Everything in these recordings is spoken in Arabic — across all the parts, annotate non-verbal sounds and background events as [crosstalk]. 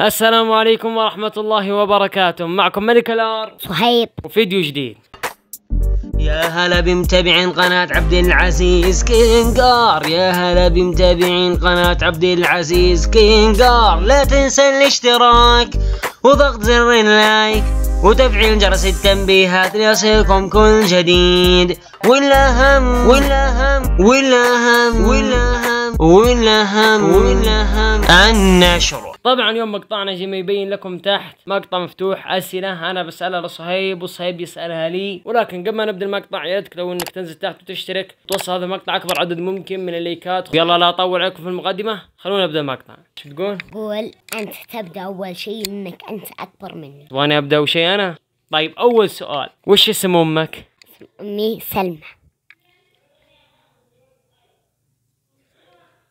السلام عليكم ورحمة الله وبركاته معكم ملك الار صهيب وفيديو جديد يا هلا بمتابعين قناة عبد العزيز كينجار يا هلا بمتابعين قناة عبد العزيز كينجار لا تنسى الاشتراك وضغط زر اللايك وتفعيل جرس التنبيهات ليصلكم كل جديد والاهم والاهم والاهم والاهم ولهم ولهم ولهم النشر طبعا يوم مقطعنا زي ما يبين لكم تحت مقطع مفتوح اسئله انا بسالها لصهيب وصهيب يسالها لي ولكن قبل ما نبدا المقطع يا ريتك لو انك تنزل تحت وتشترك توصل هذا المقطع اكبر عدد ممكن من اللايكات يلا لا اطول عليكم في المقدمه خلونا نبدا المقطع شو تقول؟ قول انت تبدا اول شيء انك انت اكبر مني وانا ابدا اول شيء انا؟ طيب اول سؤال وش اسم امك؟ امي سلمى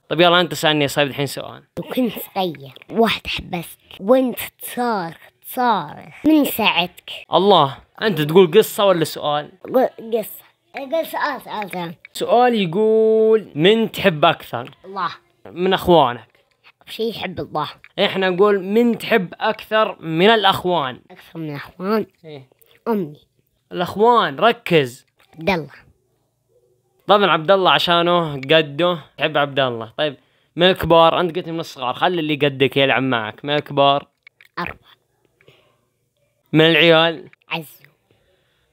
طيب يلا انت اسالني يا صايب الحين سؤال وكنت صغير واحد حبست وانت تصارخ تصارخ من ساعتك الله انت تقول قصه ولا سؤال قصه اقول سؤال سؤال سؤال سؤال يقول من تحب اكثر الله من اخوانك شيء يحب الله احنا نقول من تحب اكثر من الاخوان اكثر من الاخوان ايه امي الاخوان ركز عبد الله طبعا عبد الله عشانه قده يحب عبد الله طيب من الكبار انت قلت من الصغار خلي اللي قدك يلعب معك من الكبار اربع من العيال عزو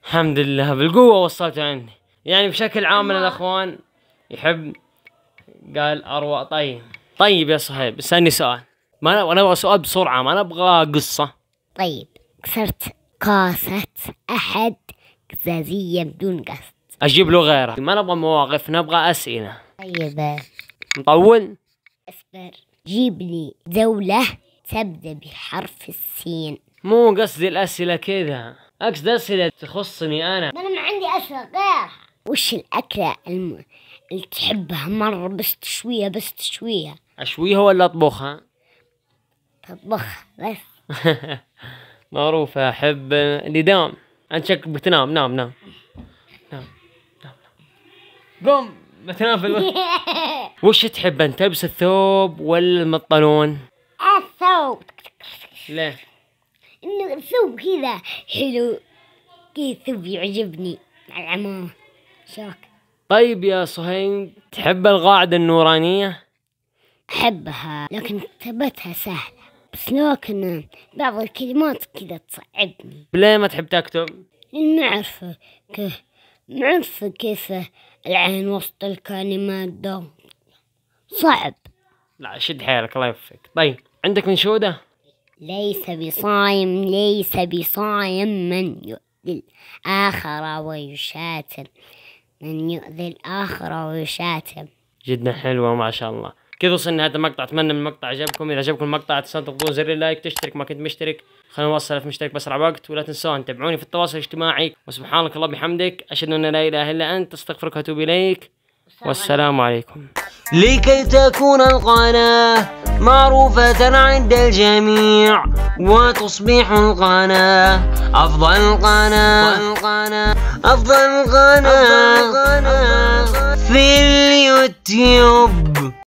الحمد لله بالقوة وصلت عني يعني بشكل عام من الاخوان يحب قال اروى طيب طيب يا صهيب اسالني سؤال ما انا انا ابغى سؤال بسرعة ما انا ابغى قصة طيب كسرت كاسة احد قزازية بدون قصد اجيب له غيره ما نبغى مواقف نبغى اسئله طيب مطول اصبر جيب لي دولة تبدأ بحرف السين مو قصدي الأسئلة كذا أقصد أسئلة تخصني أنا أنا ما عندي أسئلة غيرها وش الأكلة الم... اللي تحبها مرة بس تشويها بس تشويها أشويها ولا أطبخها؟ اطبخها بس [laughs] معروفة أحب اللي دام أنت شكلك بتنام نام نام قوم بتنافل [laughs] وش تحب انت تلبس الثوب ولا البنطلون؟ الثوب ليه؟ انه الثوب كذا حلو كذا الثوب يعجبني مع العموم شاك طيب يا صهيب تحب القاعدة النورانية؟ أحبها لكن كتابتها سهلة بس لكن بعض الكلمات كذا تصعبني ليه ما تحب تكتب؟ نعرف كيف ما أعرف كيف العين وسط الكلمات ده صعب لا شد حيلك الله يوفقك طيب عندك منشودة ليس بصائم ليس بصائم من يؤذي الآخر ويشاتم من يؤذي الآخر ويشاتم جدا حلوة ما شاء الله كذا وصلنا هذا المقطع اتمنى من المقطع عجبكم اذا عجبكم المقطع تنسوا تضغطون زر اللايك تشترك ما كنت مشترك خلينا نوصل في مشترك بسرعة وقت ولا تنسون تابعوني في التواصل الاجتماعي وسبحانك الله بحمدك اشهد ان لا اله الا انت استغفرك واتوب اليك والسلام عليكم لكي تكون القناة معروفة عند الجميع وتصبح القناة أفضل القناة أفضل القناة في اليوتيوب